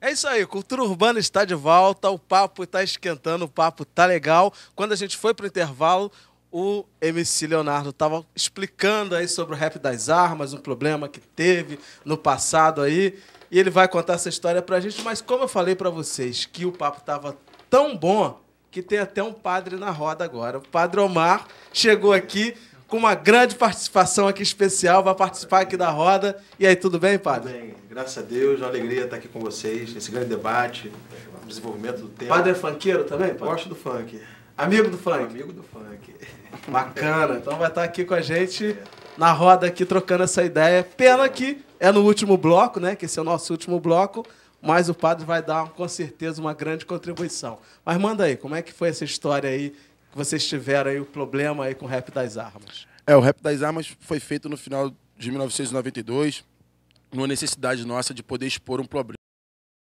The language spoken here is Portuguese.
É isso aí, Cultura Urbana está de volta, o papo está esquentando, o papo tá legal. Quando a gente foi pro intervalo, o MC Leonardo estava explicando aí sobre o rap das armas, um problema que teve no passado aí, e ele vai contar essa história para a gente, mas como eu falei para vocês que o papo estava tão bom que tem até um padre na roda agora. O Padre Omar chegou aqui com uma grande participação aqui especial, vai participar aqui da roda. E aí, tudo bem, padre? Tudo bem, graças a Deus, uma alegria estar aqui com vocês, nesse grande debate, desenvolvimento do tema. Padre é funkeiro também, padre? Gosto do funk. Amigo do funk? Amigo do funk. Bacana, então vai estar aqui com a gente é. na roda aqui trocando essa ideia. Pena que é no último bloco, né? Que esse é o nosso último bloco, mas o padre vai dar com certeza uma grande contribuição. Mas manda aí, como é que foi essa história aí que vocês tiveram aí o problema aí com o rap das armas. É, o rap das armas foi feito no final de 1992, numa necessidade nossa de poder expor um problema.